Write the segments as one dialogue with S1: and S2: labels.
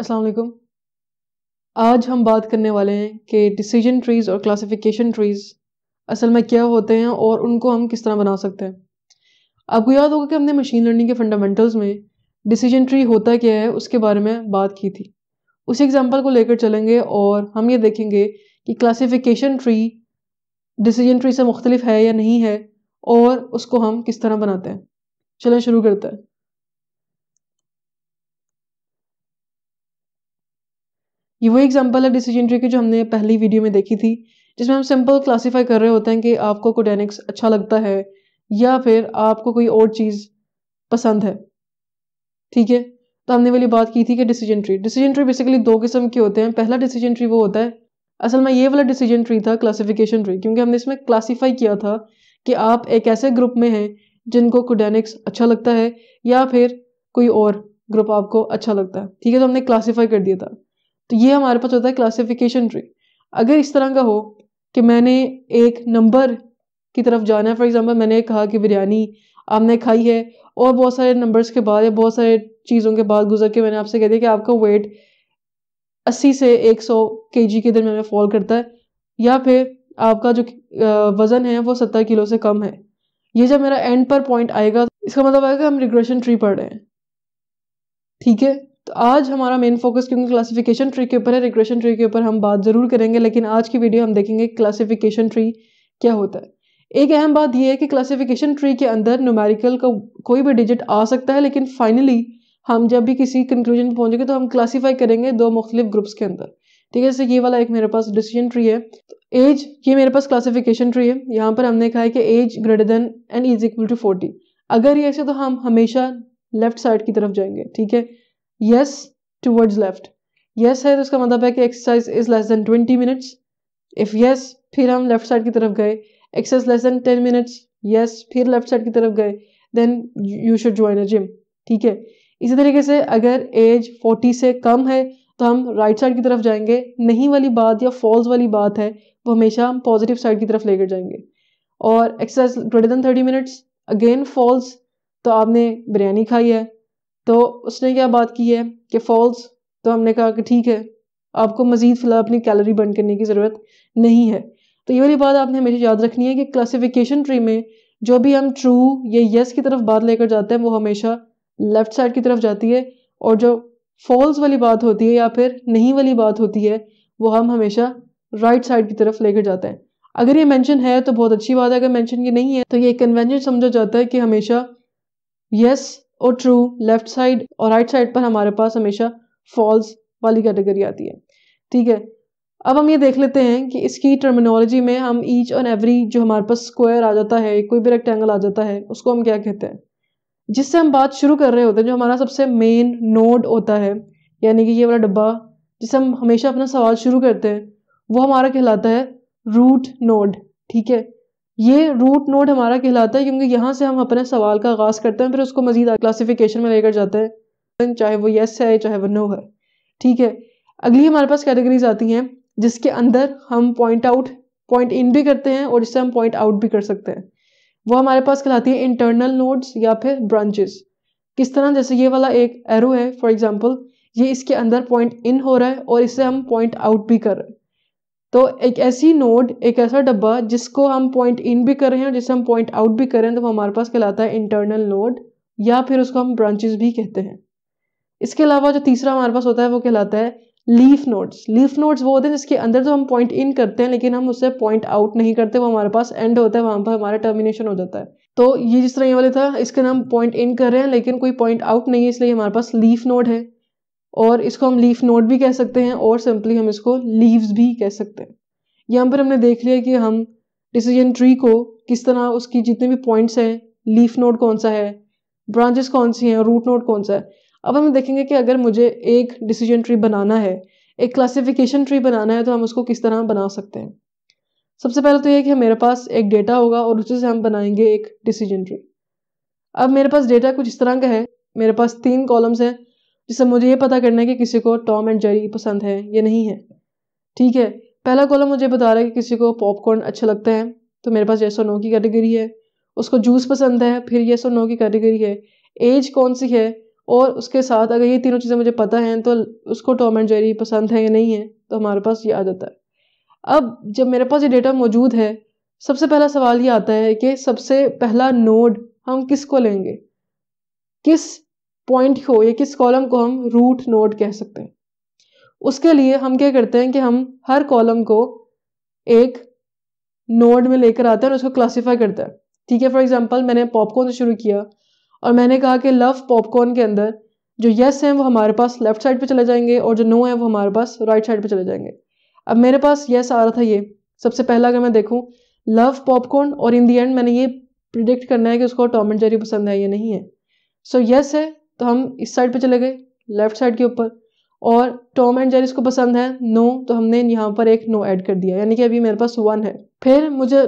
S1: अस्सलाम वालेकुम आज हम बात करने वाले हैं कि डिसीजन ट्रीज़ और क्लासिफिकेशन ट्रीज़ असल में क्या होते हैं और उनको हम किस तरह बना सकते हैं आपको याद होगा कि हमने मशीन लर्निंग के फंडामेंटल्स में डिसीजन ट्री होता क्या है उसके बारे में बात की थी उसी एग्जांपल को लेकर चलेंगे और हम ये देखेंगे कि क्लासिफिकेशन ट्री डिसीजन ट्री से मुख्तलिफ है या नहीं है और उसको हम किस तरह बनाते हैं चलें शुरू करते हैं ये वो एग्जांपल है डिसीजन ट्री की जो हमने पहली वीडियो में देखी थी जिसमें हम सिंपल क्लासीफाई कर रहे होते हैं कि आपको कोडेनिक्स अच्छा लगता है या फिर आपको कोई और चीज़ पसंद है ठीक है तो हमने वाली बात की थी कि decision tree decision tree basically दो किस्म के होते हैं पहला डिसीजन ट्री वो होता है असल में ये वाला डिसीजन ट्री था क्लासिफिकेशन ट्री क्योंकि हमने इसमें क्लासीफाई किया था कि आप एक ऐसे ग्रुप में हैं जिनको कोडेनिक्स अच्छा लगता है या फिर कोई और ग्रुप आपको अच्छा लगता है ठीक है तो हमने क्लासीफाई कर दिया था तो ये हमारे पास होता है क्लासिफिकेशन ट्री अगर इस तरह का हो कि मैंने एक नंबर की तरफ जाना है फॉर एग्जांपल मैंने कहा कि बिरयानी आपने खाई है और बहुत सारे नंबर्स के बाद या बहुत सारे चीज़ों के बाद गुजर के मैंने आपसे कह दिया कि आपका वेट अस्सी से एक सौ के जी के दरमियान में फॉल करता है या फिर आपका जो वज़न है वो सत्तर किलो से कम है ये जब मेरा एंड पर पॉइंट आएगा इसका मतलब आएगा हम रिग्रेशन ट्री पढ़ रहे हैं ठीक है तो आज हमारा मेन फोकस क्योंकि क्लासिफिकेशन ट्री के ऊपर है रिग्रेशन ट्री के ऊपर हम बात ज़रूर करेंगे लेकिन आज की वीडियो हम देखेंगे क्लासिफिकेशन ट्री क्या होता है एक अहम बात यह है कि क्लासिफिकेशन ट्री के अंदर न्यूमेरिकल का कोई भी डिजिट आ सकता है लेकिन फाइनली हम जब भी किसी कंक्लूजन पहुंचेंगे तो हम क्लासीफाई करेंगे दो मुख्तलिफ ग्रुप्स के अंदर ठीक है जैसे ये वाला एक मेरे पास डिसीजन ट्री है एज तो ये मेरे पास क्लासिफिकेशन ट्री है यहाँ पर हमने कहा है कि age greater than and is equal to forty अगर ये ऐसे तो हम हमेशा लेफ्ट साइड की तरफ जाएंगे ठीक है यस टूवर्ड्स लेफ्ट यस है तो उसका मतलब है कि exercise is less than twenty minutes if yes फिर हम लेफ्ट साइड की तरफ गए exercise less than ten minutes yes फिर लेफ्ट साइड की तरफ गए then you should join a gym ठीक है इसी तरीके से अगर एज फोर्टी से कम है तो हम राइट साइड की तरफ जाएंगे नहीं वाली बात या फॉल्स वाली बात है वो हमेशा हम पॉजिटिव साइड की तरफ लेकर जाएंगे और exercise greater than thirty minutes again false तो आपने बिरयानी खाई है तो उसने क्या बात की है कि फॉल्स तो हमने कहा कि ठीक है आपको मज़ीद फ़िलहाल अपनी कैलोरी बर्न करने की ज़रूरत नहीं है तो ये वाली बात आपने हमेशा याद रखनी है कि क्लासिफिकेशन ट्री में जो भी हम ट्रू या यस की तरफ बात लेकर जाते हैं वो हमेशा लेफ़्ट साइड की तरफ जाती है और जो फॉल्स वाली बात होती है या फिर नहीं वाली बात होती है वो हम हमेशा राइट साइड की तरफ लेकर जाते हैं अगर ये मेंशन है तो बहुत अच्छी बात है अगर मेंशन ये नहीं है तो ये कन्वेंशन समझा जाता है कि हमेशा यस और ट्रू लेफ्ट साइड और राइट साइड पर हमारे पास हमेशा फॉल्स वाली कैटेगरी आती है ठीक है अब हम ये देख लेते हैं कि इसकी टर्मिनोलॉजी में हम ईच और एवरी जो हमारे पास स्क्वायर आ जाता है कोई भी रेक्टेंगल आ जाता है उसको हम क्या कहते हैं जिससे हम बात शुरू कर रहे होते हैं जो हमारा सबसे मेन नोड होता है यानी कि ये वाला डब्बा जिससे हम हमेशा अपना सवाल शुरू करते हैं वो हमारा कहलाता है रूट नोड ठीक है ये रूट नोड हमारा कहलाता है क्योंकि यहाँ से हम अपने सवाल का आगाज़ करते हैं फिर उसको मजीद क्लासिफिकेशन में लेकर जाते हैं चाहे वो येस है चाहे वो नो है ठीक है अगली हमारे पास कैटेगरीज आती हैं जिसके अंदर हम पॉइंट आउट पॉइंट इन भी करते हैं और इससे हम पॉइंट आउट भी कर सकते हैं वो हमारे पास कहलाती है इंटरनल नोड्स या फिर ब्रांचेस किस तरह जैसे ये वाला एक एरो है फॉर एग्जांपल ये इसके अंदर पॉइंट इन हो रहा है और इससे हम पॉइंट आउट भी कर रहे हैं तो एक ऐसी नोड एक ऐसा डब्बा जिसको हम पॉइंट इन भी कर रहे हैं और जिसे हम पॉइंट आउट भी करें तो वो हमारे पास कहलाता है इंटरनल नोड या फिर उसको हम ब्रांचेस भी कहते हैं इसके अलावा जो तीसरा हमारे पास होता है वो कहलाता है लीफ नोड्स लीफ नोड्स वो होते हैं जिसके अंदर तो हम पॉइंट इन करते हैं लेकिन हम उससे पॉइंट आउट नहीं करते वो हमारे पास एंड होता है वहां पर हमारा टर्मिनेशन हो जाता है तो ये जिस तरह ये वाले था इसके नाम पॉइंट इन कर रहे हैं लेकिन कोई पॉइंट आउट नहीं है इसलिए हमारे पास लीफ नोड है और इसको हम लीफ नोट भी कह सकते हैं और सिंपली हम इसको लीव्स भी कह सकते हैं यहाँ पर हमने देख लिया कि हम डिसीजन ट्री को किस तरह उसकी जितने भी पॉइंट्स हैं लीफ नोट कौन सा है ब्रांचेस कौन सी हैं रूट नोट कौन सा है अब हम देखेंगे कि अगर मुझे एक डिसीजन ट्री बनाना है एक क्लासिफिकेशन ट्री बनाना है तो हम उसको किस तरह बना सकते हैं सबसे पहले तो ये कि मेरे पास एक डेटा होगा और उससे से हम बनाएंगे एक डिसीजन ट्री अब मेरे पास डेटा कुछ इस तरह का है मेरे पास तीन कॉलम्स हैं जिससे मुझे ये पता करना है कि किसी को टॉम एंड जेरी पसंद है या नहीं है ठीक है पहला कॉलम मुझे बता रहा है कि किसी को पॉपकॉर्न अच्छे लगते हैं तो मेरे पास ये और नो की कैटेगरी है उसको जूस पसंद है फिर ये और नो की कैटेगरी है एज कौन सी है और उसके साथ अगर ये तीनों चीज़ें मुझे पता हैं तो उसको टॉम एंड जेरी पसंद है या नहीं है तो हमारे पास ये आ जाता है अब जब मेरे पास ये डेटा मौजूद है सबसे पहला सवाल ये आता है कि सबसे पहला नोड हम किस को लेंगे किस पॉइंट को या किस कॉलम को हम रूट नोड कह सकते हैं उसके लिए हम क्या करते हैं कि हम हर कॉलम को एक नोड में लेकर आते हैं और उसको क्लासीफाई करते हैं ठीक है फॉर एग्जांपल मैंने पॉपकॉर्न से शुरू किया और मैंने कहा कि लव पॉपकॉर्न के अंदर जो यस हैं वो हमारे पास लेफ्ट साइड पे चले जाएंगे और जो नो है वो हमारे पास राइट साइड पे चले जाएंगे अब मेरे पास येस आ रहा था ये सबसे पहला अगर मैं देखूँ लव पॉपकॉर्न और इन दी एंड मैंने ये प्रिडिक्ट करना है कि उसको टॉम एंड जेरी पसंद है या नहीं है सो so, येस है तो हम इस साइड पे चले गए लेफ्ट साइड के ऊपर और टॉम एंड जेरिस को पसंद है नो तो हमने यहाँ पर एक नो ऐड कर दिया यानी कि अभी मेरे पास वन है फिर मुझे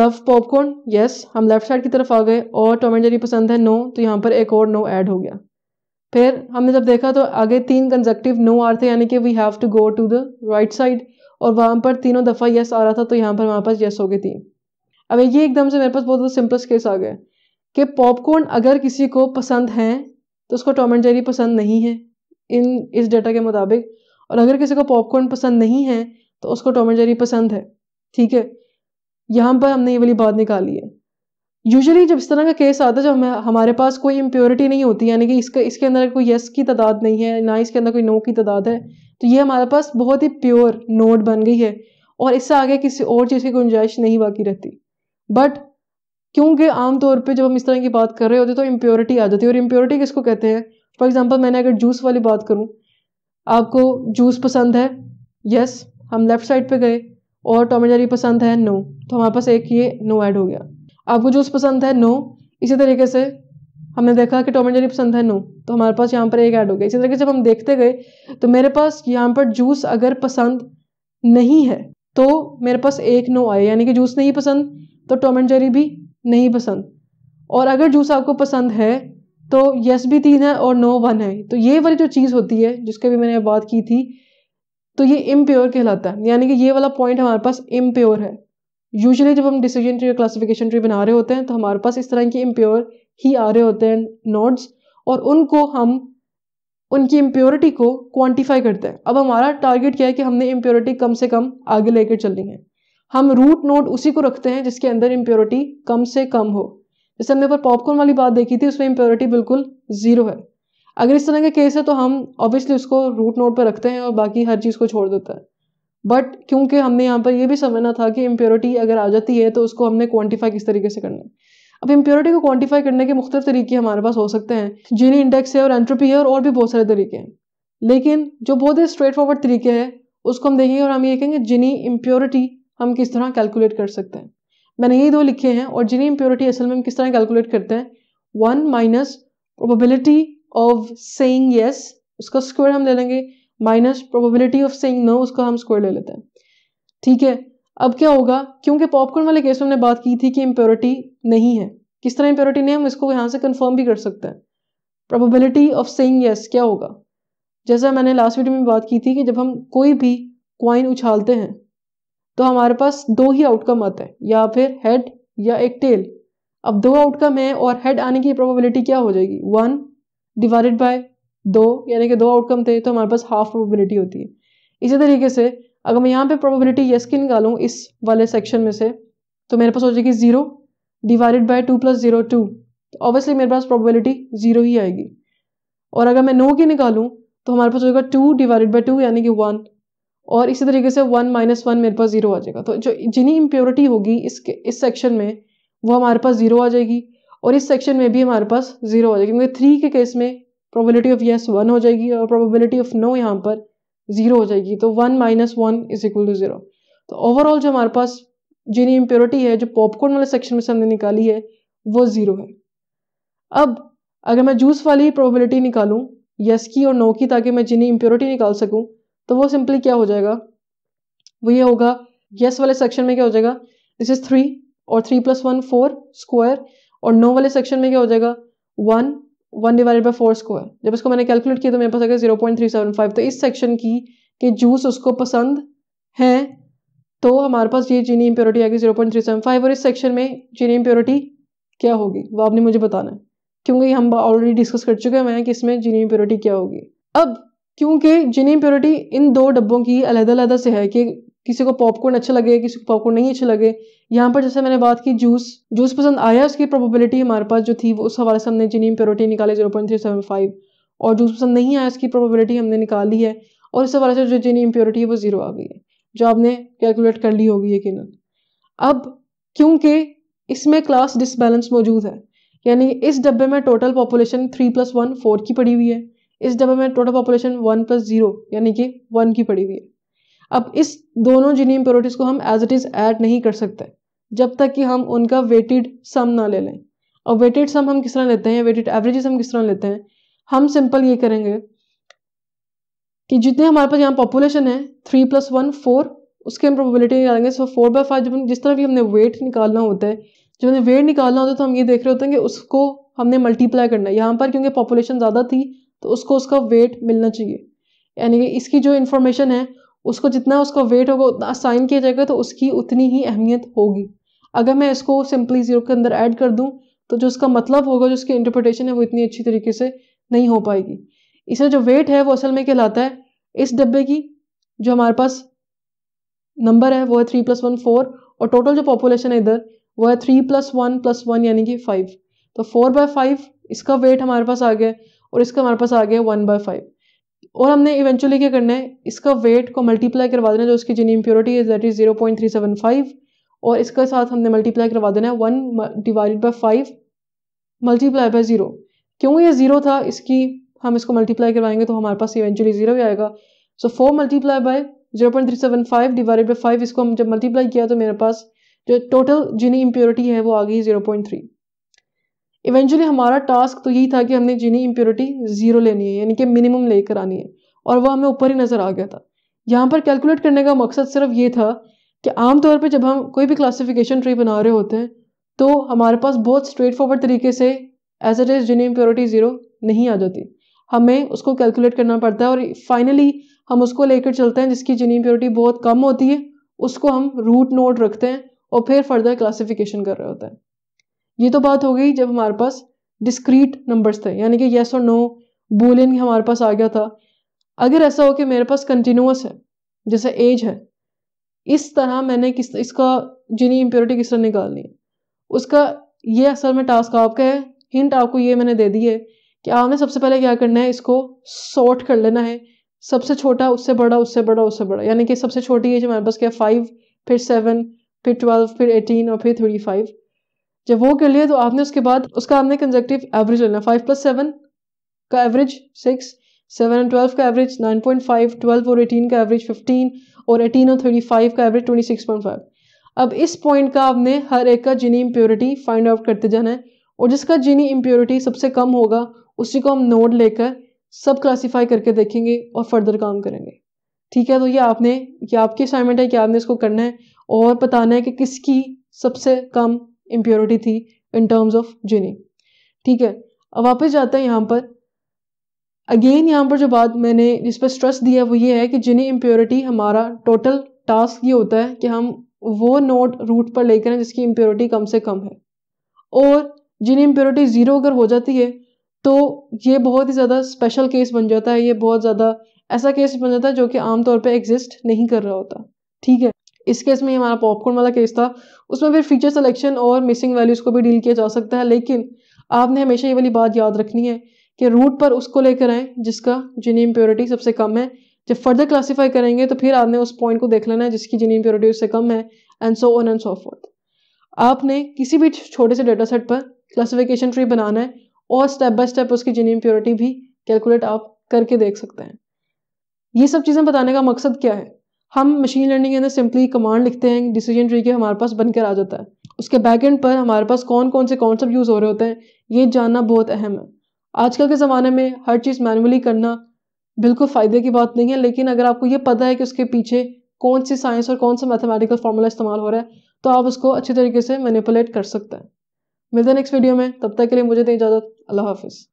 S1: लव पॉपकॉर्न यस हम लेफ्ट साइड की तरफ आ गए और टॉम एंड जेरी पसंद है नो तो यहाँ पर एक और नो ऐड हो गया फिर हमने जब देखा तो आगे तीन कंजक्टिव नो आ रहे थे यानी कि we have to go to the right side और वहाँ पर तीनों दफ़ा यस आ रहा था तो यहाँ पर वहाँ पास यस हो गए तीन अब ये एकदम से मेरे पास बहुत सिंपल केस आ गया कि पॉपकॉर्न अगर किसी को पसंद हैं तो उसको टॉम एंड जेरी पसंद नहीं है इन इस डेटा के मुताबिक और अगर किसी को पॉपकॉर्न पसंद नहीं है तो उसको टॉम एंड जेरी पसंद है ठीक है यहाँ पर हमने ये वाली बात निकाली है यूजुअली जब इस तरह का केस आता है जब हमें हमारे पास कोई इम्प्योरिटी नहीं होती यानी कि इसका इसके अंदर कोई यस की तादाद नहीं है ना इसके अंदर कोई नो की तादाद है तो ये हमारे पास बहुत ही प्योर नोट बन गई है और इससे आगे किसी और चीज़ की गुंजाइश नहीं बाकी रहती बट क्योंकि आमतौर पे जब हम इस तरह की बात कर रहे होते तो इम्प्योरिटी आ जाती है और इम्प्योरिटी किसको कहते हैं फॉर एग्जांपल मैंने अगर जूस वाली बात करूँ आपको जूस पसंद है यस हम लेफ़्ट साइड पे गए और टोमेटरी पसंद है नो तो हमारे पास एक ये नो ऐड हो गया आपको जूस पसंद है नो इसी तरीके से हमने देखा कि टोमेटरी पसंद है नो तो हमारे पास यहाँ पर एक ऐड हो गया इसी तरीके से जब हम देखते गए तो मेरे पास यहाँ पर जूस अगर पसंद नहीं है तो मेरे पास एक नो आया यानी कि जूस नहीं पसंद तो टोमेट जेरी भी नहीं पसंद और अगर जूस आपको पसंद है तो यस भी तीन है और नो वन है तो ये वाली जो चीज़ होती है जिसके भी मैंने बात की थी तो ये इम्प्योर कहलाता है यानी कि ये वाला पॉइंट हमारे पास इम्प्योर है यूजुअली जब हम डिसीजन ट्री या क्लासिफिकेशन ट्री बना रहे होते हैं तो हमारे पास इस तरह के इम्प्योर ही आ रहे होते हैं नोड्स और उनको हम उनकी इम्प्योरिटी को क्वांटिफाई करते हैं अब हमारा टारगेट क्या है कि हमने इम्प्योरिटी कम से कम आगे लेकर चलनी है हम रूट नोट उसी को रखते हैं जिसके अंदर इम्प्योरिटी कम से कम हो जैसे हमने ऊपर पॉपकॉर्न वाली बात देखी थी उसमें इम्प्योरिटी बिल्कुल ज़ीरो है अगर इस तरह का केस है तो हम ऑब्वियसली उसको रूट नोट पर रखते हैं और बाकी हर चीज़ को छोड़ देते हैं बट क्योंकि हमने यहाँ पर यह भी समझना था कि इम्प्योरिटी अगर आ जाती है तो उसको हमने क्वान्टिफाई किस तरीके से करना है अब इम्प्योरिटी को क्वान्टिफाई करने के मुख्तु तरीके हमारे पास हो सकते हैं जीनी इंडेक्स है और एंट्रोपी है और, और भी बहुत सारे तरीके हैं लेकिन जो बहुत ही स्ट्रेट फॉरवर्ड तरीके हैं उसको हम देखेंगे और हम ये कहेंगे जिनी इम्प्योरिटी हम किस तरह कैलकुलेट कर सकते हैं मैंने यही दो लिखे हैं और जिन्हें इम्प्योरिटी असल में हम किस तरह कैलकुलेट करते हैं one minus probability of saying yes उसका स्क्वायर हम ले लेंगे minus probability of saying no उसका हम स्क्वायर ले लेते हैं ठीक है अब क्या होगा क्योंकि पॉपकॉर्न वाले केस में हमने बात की थी कि इम्प्योरिटी नहीं है किस तरह इम्प्योरिटी नहीं हम इसको यहाँ से कन्फर्म भी कर सकते हैं प्रोबेबिलिटी ऑफ सेइंग यस क्या होगा जैसा मैंने लास्ट वीडियो में बात की थी कि जब हम कोई भी क्वाइन उछालते हैं तो हमारे पास दो ही आउटकम आता है या फिर हेड या एक टेल अब दो आउटकम है और हेड आने की प्रोबेबिलिटी क्या हो जाएगी वन डिवाइडेड बाय दो यानी कि दो आउटकम थे तो हमारे पास हाफ प्रोबेबिलिटी होती है इसी तरीके से अगर मैं यहाँ पे प्रोबेबिलिटी यस की निकालूँ इस वाले सेक्शन में से तो मेरे पास हो जाएगी zero divided by two plus zero two तो ऑब्वियसली मेरे पास प्रोबेबिलिटी ज़ीरो ही आएगी और अगर मैं नो की निकालूँ तो हमारे पास हो जाएगा टू डिवाइडेड बाई टू यानी कि वन और इसी तरीके से वन माइनस वन मेरे पास ज़ीरो आ जाएगा तो जो जिनी इम्प्योरिटी होगी इसके इस सेक्शन में वो हमारे पास ज़ीरो आ जाएगी और इस सेक्शन में भी हमारे पास ज़ीरो आ जाएगी क्योंकि थ्री के केस में प्रोबेबिलिटी ऑफ येस वन हो जाएगी और प्रोबेबिलिटी ऑफ नो यहाँ पर ज़ीरो हो जाएगी तो one minus one is equal to zero तो ओवरऑल जो हमारे पास जिन्हें इम्प्योरिटी है जो पॉपकॉर्न वाले सेक्शन में से हमने निकाली है वो ज़ीरो है अब अगर मैं जूस वाली प्रोबेबिलिटी निकालूँ येस की और नो की ताकि मैं जिन्हें इम्प्योरिटी निकाल सकूँ तो वो सिंपली क्या हो जाएगा वो ये होगा यस yes वाले सेक्शन में क्या हो जाएगा दिस इज थ्री और three plus one four square और नो वाले सेक्शन में क्या हो जाएगा one one divided by four square जब इसको मैंने कैलकुलेट किया तो मेरे पास आ गया zero point three seven five तो इस सेक्शन की के जूस उसको पसंद है तो हमारे पास ये जीनी इम्प्योरिटी आएगी zero point three seven five और इस सेक्शन में जीनी इम्प्योरिटी क्या होगी वो आपने मुझे बताना है क्योंकि हम ऑलरेडी डिस्कस कर चुके हैं कि इसमें जीनी इम्प्योरिटी क्या होगी अब क्योंकि जिन इम्प्योरिटी इन दो डब्बों की अलग अलग से है कि किसी को पॉपकॉर्न अच्छा लगे किसी को पॉपकॉर्न नहीं अच्छे लगे यहाँ पर जैसे मैंने बात की जूस जूस पसंद आया उसकी प्रोबेबिलिटी हमारे पास जो थी वो उस हवाले से हमने जिनी प्योरिटी निकाली zero point three seven five और जूस पसंद नहीं आया उसकी प्रोबेबिलिटी हमने निकाली है और इस हवाले से जो जिनी इम्प्योरिटी है वो ज़ीरो आ गई है जो आपने कैलकुलेट कर ली होगी यकीन अब क्योंकि इसमें क्लास डिसबैलेंस मौजूद है यानी इस डब्बे में total population three plus one four की पड़ी हुई है इस डब्बे में total population one plus zero यानी कि वन की पड़ी हुई है अब इस दोनों जीनियम प्योरिटीज़ को हम एज इट इज़ ऐड नहीं कर सकते जब तक कि हम उनका वेटेड सम ना ले लें और वेटेड सम हम किस तरह लेते हैं वेटेड एवरेजेस हम किस तरह लेते हैं हम सिंपल ये करेंगे कि जितने हमारे पास यहाँ पॉपुलेशन है थ्री प्लस वन फोर उसके हम प्रोबेबिलिटी निकालेंगे सो फोर बाय फाइव जब जिस तरह भी हमने वेट निकालना होता है जब हमें वेट निकालना होता है तो हम ये देख रहे होते हैं कि उसको हमने मल्टीप्लाई करना है यहाँ पर क्योंकि पॉपुलेशन ज़्यादा थी तो उसको उसका वेट मिलना चाहिए यानी कि इसकी जो इन्फॉर्मेशन है उसको जितना उसका वेट होगा उतना असाइन किया जाएगा तो उसकी उतनी ही अहमियत होगी अगर मैं इसको सिंपली ज़ीरो के अंदर ऐड कर दूँ तो जो उसका मतलब होगा जो उसकी इंटरप्रिटेशन है वो इतनी अच्छी तरीके से नहीं हो पाएगी इसे जो वेट है वो असल में कहलाता है इस डब्बे की जो हमारे पास नंबर है वो है थ्री प्लस वन फोर और टोटल जो पॉपुलेशन है इधर वो है three plus one plus one यानी कि फाइव तो फोर बाय फाइव इसका वेट हमारे पास आ गया और इसका हमारे पास आ गया वन बाय फाइव और हमने इवेंचुअली क्या करना है इसका वेट को मल्टीप्लाई करवा देना जो उसकी जिनी इम्प्योरिटी है that is zero point three seven five और इसका साथ हमने मल्टीप्लाई करवा देना है one divide by five multiply by zero क्यों ये ज़ीरो था इसकी हम इसको मल्टीप्लाई करवाएंगे तो हमारे पास इवेंचुअली ज़ीरो भी आएगा so four multiply by zero point three seven five divided by five इसको हम जब मल्टीप्लाई किया तो मेरे पास जो टोटल जिनी इम्प्योरिटी है वो आ गई जीरो पॉइंट थ्री इवेंचुअली हमारा टास्क तो यही था कि हमने चीनी इम्प्योरिटी ज़ीरो लेनी है यानी कि मिनिमम लेकर आनी है और वह हमें ऊपर ही नज़र आ गया था यहाँ पर कैलकुलेट करने का मकसद सिर्फ ये था कि आमतौर पर जब हम कोई भी क्लासिफिकेशन ट्री बना रहे होते हैं तो हमारे पास बहुत स्ट्रेट फॉरवर्ड तरीके से as it is Gini impurity zero नहीं आ जाती हमें उसको कैलकुलेट करना पड़ता है और फाइनली हम उसको लेकर चलते हैं जिसकी जिनी इम्प्योरिटी बहुत कम होती है उसको हम रूट नोट रखते हैं और फिर फर्दर क्लासिफिकेशन कर रहे होते हैं ये तो बात हो गई जब हमारे पास डिस्क्रीट नंबर्स थे यानी कि येस और नो बोलियन हमारे पास आ गया था अगर ऐसा हो कि मेरे पास कंटिन्यूस है जैसे एज है इस तरह मैंने किस इसका जिनी इम्प्योरिटी किस तरह निकालनी है उसका ये असल में टास्क आपका है हिंट आपको ये मैंने दे दी है कि आपने सबसे पहले क्या करना है इसको सॉर्ट कर लेना है सबसे छोटा उससे बड़ा उससे बड़ा उससे बड़ा यानी कि सबसे छोटी एज हमारे पास क्या फाइव फिर सेवन फिर ट्वेल्व फिर एटीन और फिर थर्टी फाइव जब वो कर लिया तो आपने उसके बाद उसका आपने कंजेक्टिव एवरेज लेना फाइव प्लस सेवन का average six seven and twelve का average nine point five twelve और एटीन का एवरेज फिफ्टीन और एटीन और थर्टी फाइव का average twenty six point five अब इस पॉइंट का आपने हर एक का जीनी इम्प्योरिटी फाइंड आउट करते जाना है और जिसका जीनी इम्प्योरिटी सबसे कम होगा उसी को हम नोट लेकर सब क्लासीफाई करके देखेंगे और फर्दर काम करेंगे ठीक है तो ये आपने ये आपकी असाइनमेंट है कि आपने इसको करना है और बताना है कि किसकी सबसे कम इम्प्योरिटी थी इन टर्म्स ऑफ जिनी ठीक है अब वापस जाता है यहाँ पर अगेन यहाँ पर जो बात मैंने जिस पर स्ट्रेस दिया वो ये है कि जिनी इम्प्योरिटी हमारा टोटल टास्क ये होता है कि हम वो नोट रूट पर लेकर हैं जिसकी इम्प्योरिटी कम से कम है और जिनी इम्प्योरिटी ज़ीरो अगर हो जाती है तो ये बहुत ही ज़्यादा स्पेशल केस बन जाता है ये बहुत ज़्यादा ऐसा केस बन जाता है जो कि आमतौर पर एग्जिस्ट नहीं कर रहा होता ठीक है इस केस में हमारा पॉपकॉर्न वाला केस था उसमें फिर फीचर सिलेक्शन और मिसिंग वैल्यूज़ को भी डील किया जा सकता है लेकिन आपने हमेशा ये वाली बात याद रखनी है कि रूट पर उसको लेकर आएँ जिसका जिनी इम्प्योरिटी सबसे कम है जब फर्दर क्लासीफाई करेंगे तो फिर आपने उस पॉइंट को देख लेना है जिसकी जिनी इम्प्योरिटी उससे कम है and so on and so forth आपने किसी भी छोटे से डाटा सेट पर क्लासिफिकेशन ट्री बनाना है और स्टेप बाय स्टेप उसकी जिनी इम्प्योरिटी भी कैलकुलेट आप करके देख सकते हैं ये सब चीज़ें बताने का मकसद क्या है हम मशीन लर्निंग के अंदर सिंपली कमांड लिखते हैं डिसीजन ट्री के हमारे पास बनकर आ जाता है उसके एंड पर हमारे पास कौन कौन से कॉन्सेप्ट यूज़ हो रहे होते हैं ये जानना बहुत अहम है आजकल के ज़माने में हर चीज़ मैनुअली करना बिल्कुल फ़ायदे की बात नहीं है लेकिन अगर आपको ये पता है कि उसके पीछे कौन सी साइंस और कौन सा मैथमेटिकल फार्मूला इस्तेमाल हो रहा है तो आप उसको अच्छे तरीके से मैनिपुलेट कर सकते हैं मिलते हैं नेक्स्ट वीडियो में तब तक के लिए मुझे दें इजाज़त अल्लाह हाफिज़